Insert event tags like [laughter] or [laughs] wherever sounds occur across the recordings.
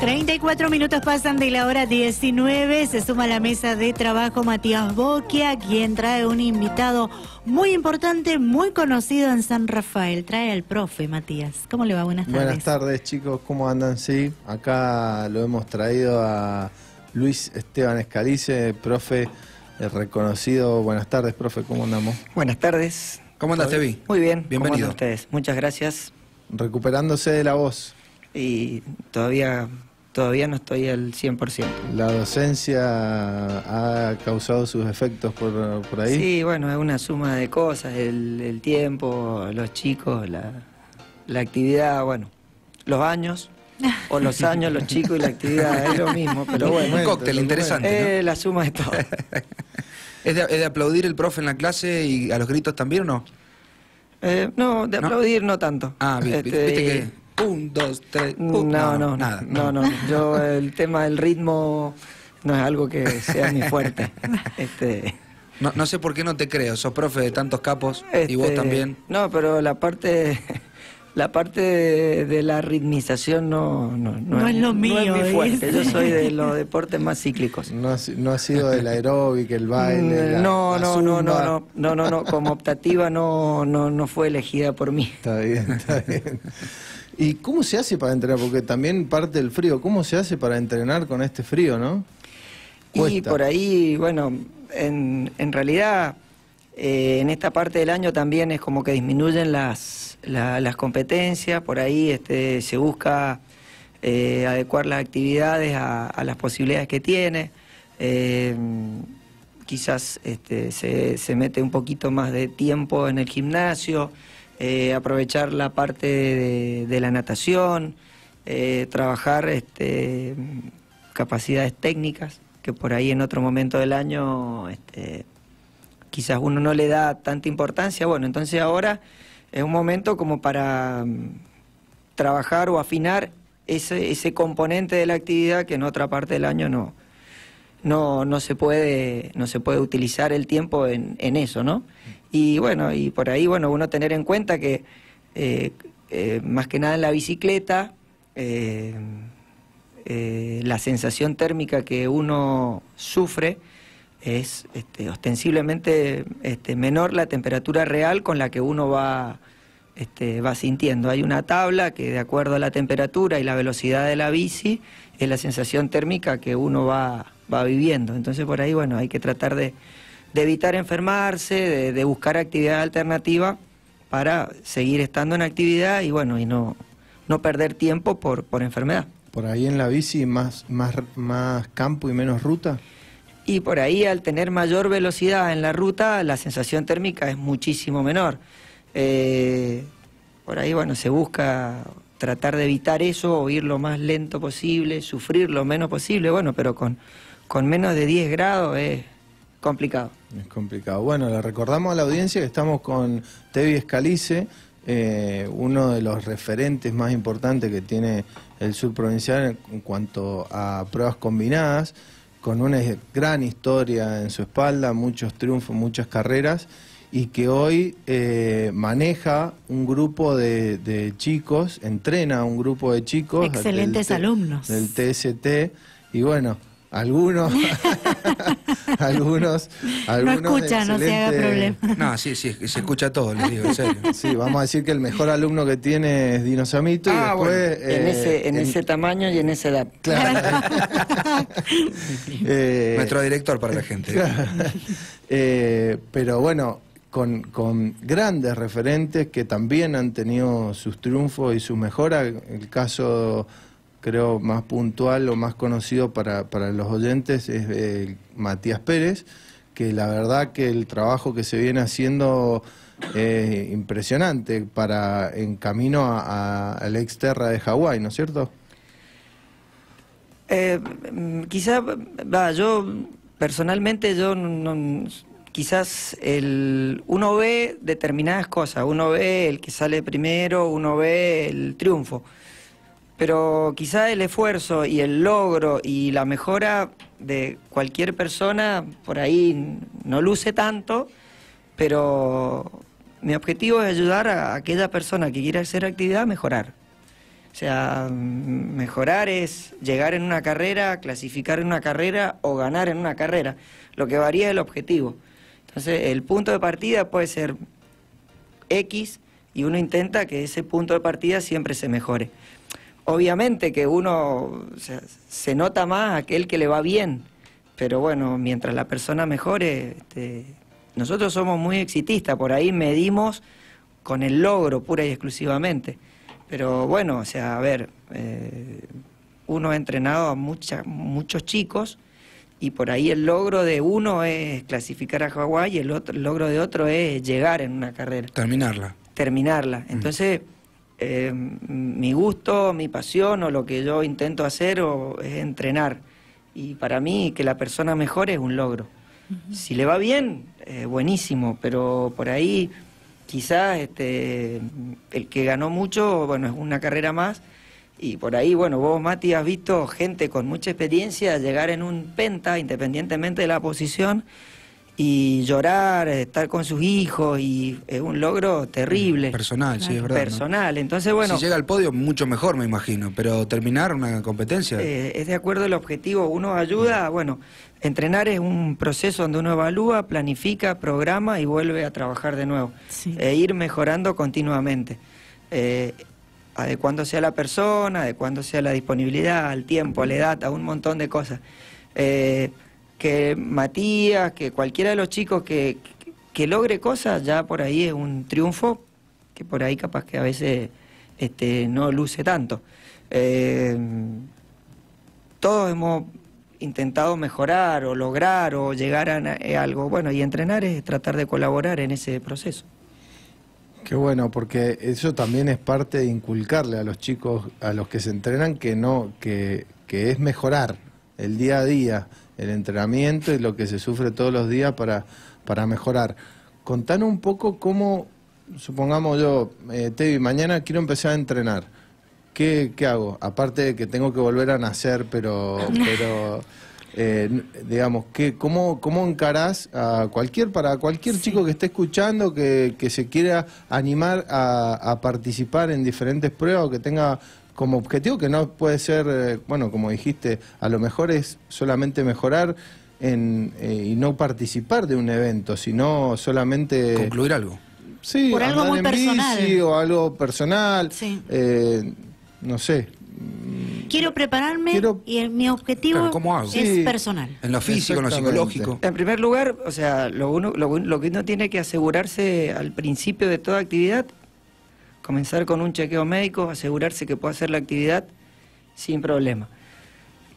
34 minutos pasan de la hora 19. Se suma a la mesa de trabajo Matías Boquia, quien trae un invitado muy importante, muy conocido en San Rafael. Trae al profe Matías. ¿Cómo le va? Buenas tardes. Buenas tardes, chicos. ¿Cómo andan? Sí, acá lo hemos traído a Luis Esteban Escalice, profe eh, reconocido. Buenas tardes, profe. ¿Cómo andamos? Buenas tardes. ¿Cómo andas, Tevi? Muy bien. Bienvenido. a ustedes? Muchas gracias. Recuperándose de la voz. Y todavía, todavía no estoy al 100%. ¿La docencia ha causado sus efectos por, por ahí? Sí, bueno, es una suma de cosas, el, tiempo, los chicos, la, la actividad, bueno, los años. O los años, los chicos y la actividad, es lo mismo, pero bueno. Un cóctel interesante. ¿no? Eh, la suma de todo. [laughs] ¿Es de, aplaudir el profe en la clase y a los gritos también o no? Eh, no, de aplaudir no tanto. Ah, este, viste que... Un, dos, tres... Uh, no, no, nada, no, no, Yo el tema del ritmo no es algo que sea mi fuerte. [laughs] Este... No, no sé por qué no te creo, sos profe de tantos capos y vos este, también. No, pero la parte la parte de, la ritmización no, es, lo mío. fuerte. Yo soy de los deportes más cíclicos. No ha, no sido el aeróbic, el baile. Mm, la, no, no, no, no, no, no, no, Como optativa no, no, fue elegida por mí. Está bien, está bien. ¿Y cómo se hace para entrenar? Porque también parte del frío. ¿Cómo se hace para entrenar con este frío, no? Y por ahí, bueno, en, en realidad eh, en esta parte del año también es como que disminuyen las, competencias, por ahí este, se busca eh, adecuar las actividades a, las posibilidades que tiene. Eh, quizás este, se, se, mete un poquito más de tiempo en el gimnasio, aprovechar la parte de, la natación, trabajar este, capacidades técnicas que por ahí en otro momento del año quizás uno no le da tanta importancia. Bueno, entonces ahora es un momento como para mm, trabajar o afinar ese, componente de la actividad que en otra parte del año no, se, puede, no se puede utilizar el tiempo en, eso, ¿no? Y bueno, y por ahí, bueno, uno tener en cuenta que eh, eh, más que nada en la bicicleta, eh, la sensación térmica que uno sufre, es este, ostensiblemente este, menor la temperatura real con la que uno va, este, va sintiendo. Hay una tabla que de acuerdo a la temperatura y la velocidad de la bici es la sensación térmica que uno va, viviendo. Entonces por ahí, bueno, hay que tratar de, evitar enfermarse, de, buscar actividad alternativa para seguir estando en actividad y bueno, y no, no perder tiempo por, por enfermedad. ¿Por ahí en la bici más, más, más campo y menos ruta? y por ahí al tener mayor velocidad en la ruta la sensación térmica es muchísimo menor. Eh, por ahí, bueno, se busca tratar de evitar eso o ir lo más lento posible, sufrir lo menos posible, bueno, pero con, menos de 10 grados es complicado. Es complicado. Bueno, le recordamos a la audiencia que estamos con Tevi Escalice, eh, uno de los referentes más importantes que tiene el sur provincial en cuanto a pruebas combinadas con una gran historia en su espalda, muchos triunfos, muchas carreras, y que hoy eh, maneja un grupo de, chicos, entrena a un grupo de chicos. Excelentes alumnos. Del TST, y bueno, algunos [laughs] [laughs] algunos, No escucha, no se haga problema. No, sí, sí, se escucha todo, les digo, en serio. Sí, vamos a decir que el mejor alumno que tiene es Dinosamito y ah, después. Eh, en, ese, tamaño y en esa edad. Claro. [laughs] Eh, Nuestro director para la gente. Eh, pero bueno, con, grandes referentes que también han tenido sus triunfos y sus mejoras, El caso creo, más puntual o más conocido para, para los oyentes es Matías Pérez, que la verdad que el trabajo que se viene haciendo es eh, impresionante para en camino a, la exterra de Hawái, ¿no es cierto? Eh, mm, va, yo personalmente yo quizás el, uno ve determinadas cosas, uno ve el que sale primero, uno ve el triunfo. Pero quizá el esfuerzo y el logro y la mejora de cualquier persona por ahí no luce tanto, pero mi objetivo es ayudar a aquella persona que quiera hacer actividad a mejorar. O sea, mejorar es llegar en una carrera, clasificar en una carrera o ganar en una carrera. Lo que varía es el objetivo. Entonces, el punto de partida puede ser X y uno intenta que ese punto de partida siempre se mejore. Obviamente que uno se, nota más aquel que le va bien, pero bueno, mientras la persona mejore, este, nosotros somos muy exitistas, por ahí medimos con el logro pura y exclusivamente. Pero bueno, o sea, a ver, eh, uno ha entrenado a mucha, muchos chicos y por ahí el logro de uno es clasificar a Hawái y el, logro de otro es llegar en una carrera. Terminarla. Terminarla. Mm. Entonces... Eh, mi gusto, mi pasión o lo que yo intento hacer o, es entrenar. Y para mí que la persona mejore es un logro. Si le va bien, eh, buenísimo, pero por ahí quizás este, el que ganó mucho, bueno, es una carrera más. Y por ahí, bueno, vos, Mati, has visto gente con mucha experiencia llegar en un penta, independientemente de la posición, y llorar, estar con sus hijos y es un logro terrible. Personal, sí, es verdad. Personal, entonces bueno. Si llega al podio, mucho mejor, me imagino, pero terminar una competencia. Eh, es de acuerdo al objetivo, uno ayuda, bueno, entrenar es un proceso donde uno evalúa, planifica, programa y vuelve a trabajar de nuevo. E ir mejorando continuamente. Eh, adecuándose a la persona, adecuándose sea la disponibilidad, al tiempo, a la edad, a un montón de cosas. Eh, que Matías, que cualquiera de los chicos que, que logre cosas, ya por ahí es un triunfo, que por ahí capaz que a veces este, no luce tanto. Eh, todos hemos intentado mejorar o lograr o llegar a, algo bueno y entrenar es tratar de colaborar en ese proceso. Qué bueno, porque eso también es parte de inculcarle a los chicos, a los que se entrenan, que no, que, que es mejorar el día a día el entrenamiento y lo que se sufre todos los días para, para mejorar. Contanos un poco cómo, supongamos yo, eh, Tevi, mañana quiero empezar a entrenar. ¿Qué, ¿Qué hago? Aparte de que tengo que volver a nacer, pero... [laughs] pero eh, digamos, que, ¿cómo, ¿cómo encarás a cualquier, para cualquier chico que esté escuchando, que, que se quiera animar a, a, participar en diferentes pruebas o que tenga como objetivo que no puede ser, eh, bueno, como dijiste, a lo mejor es solamente mejorar en, eh, y no participar de un evento, sino solamente... Concluir algo. Sí, Por algo muy personal. Bici, o algo personal. Eh, no sé. Quiero prepararme y mi objetivo es personal. En lo físico, en lo psicológico. En primer lugar, o sea, lo, uno, lo, lo que uno tiene que asegurarse al principio de toda actividad comenzar con un chequeo médico, asegurarse que pueda hacer la actividad sin problema.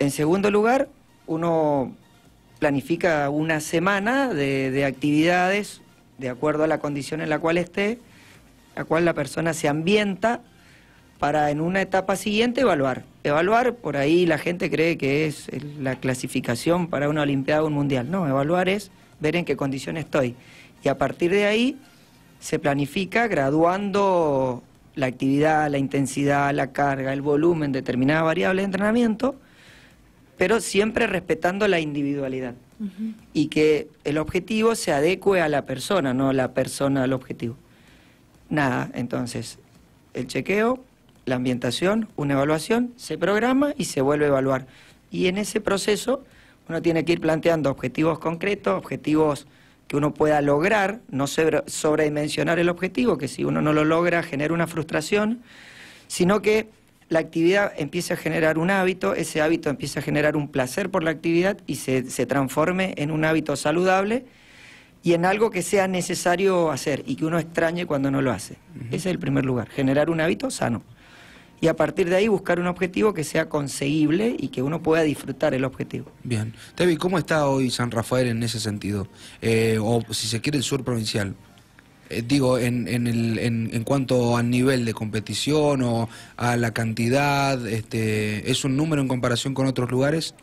En segundo lugar, uno planifica una semana de, de actividades de acuerdo a la condición en la cual esté, la cual la persona se ambienta para en una etapa siguiente evaluar. Evaluar, por ahí la gente cree que es la clasificación para una Olimpiada o un Mundial. No, evaluar es ver en qué condición estoy. Y a partir de ahí se planifica graduando la actividad, la intensidad, la carga, el volumen, determinada variable de entrenamiento, pero siempre respetando la individualidad y que el objetivo se adecue a la persona, no la persona al objetivo. Nada, entonces, el chequeo, la ambientación, una evaluación, se programa y se vuelve a evaluar. Y en ese proceso uno tiene que ir planteando objetivos concretos, objetivos que uno pueda lograr, no sobredimensionar el objetivo, que si uno no lo logra genera una frustración, sino que la actividad empieza a generar un hábito, ese hábito empieza a generar un placer por la actividad y se, se transforme en un hábito saludable y en algo que sea necesario hacer y que uno extrañe cuando no lo hace. Ese es el primer lugar, generar un hábito sano y a partir de ahí buscar un objetivo que sea conseguible y que uno pueda disfrutar el objetivo. Bien. Tevi, ¿cómo está hoy San Rafael en ese sentido? Eh, o si se quiere el sur provincial. Eh, digo, en, en, el, en, cuanto al nivel de competición o a la cantidad, este, ¿es un número en comparación con otros lugares?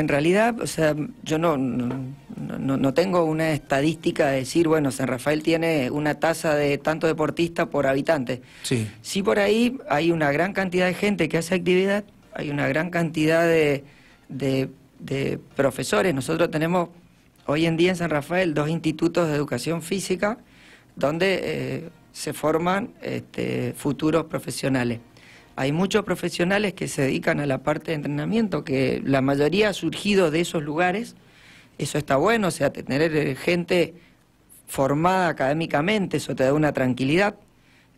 En realidad, o sea, yo no, no, no, tengo una estadística de decir, bueno, San Rafael tiene una tasa de tanto deportista por habitante. Sí. Sí, por ahí hay una gran cantidad de gente que hace actividad, hay una gran cantidad de, de, profesores. Nosotros tenemos hoy en día en San Rafael dos institutos de educación física donde eh, se forman este, futuros profesionales. Hay muchos profesionales que se dedican a la parte de entrenamiento, que la mayoría ha surgido de esos lugares. Eso está bueno, o sea, tener eh, gente formada académicamente, eso te da una tranquilidad.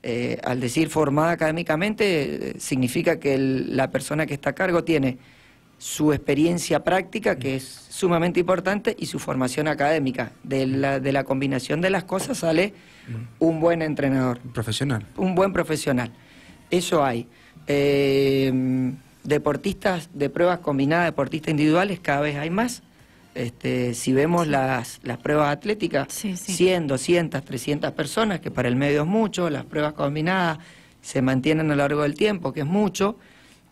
Eh, al decir formada académicamente, eh, significa que la persona que está a cargo tiene su experiencia práctica, que es sumamente importante, y su formación académica. De la, de la combinación de las cosas sale un buen entrenador. profesional. Un buen profesional. Eso hay. Eh, deportistas de pruebas combinadas, deportistas individuales, cada vez hay más. Este, si vemos las, pruebas atléticas, 100, 200, 300 personas, que para el medio es mucho, las pruebas combinadas se mantienen a lo largo del tiempo, que es mucho.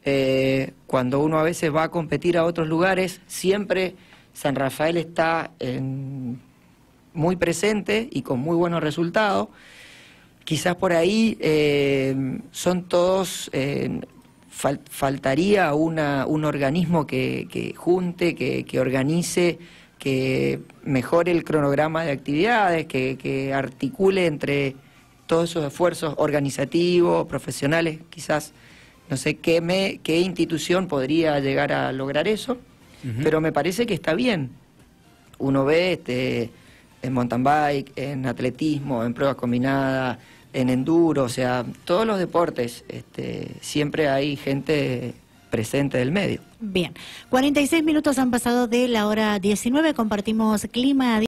Eh, cuando uno a veces va a competir a otros lugares, siempre San Rafael está muy presente y con muy buenos resultados quizás por ahí eh, son todos, eh, faltaría una, un organismo que, que junte, que, que, organice, que mejore el cronograma de actividades, que, que articule entre todos esos esfuerzos organizativos, profesionales, quizás no sé qué, me, qué institución podría llegar a lograr eso, pero me parece que está bien. Uno ve este, en mountain bike, en atletismo, en pruebas combinadas, en enduro, o sea, todos los deportes, este, siempre hay gente presente del medio. Bien, 46 minutos han pasado de la hora 19, compartimos clima.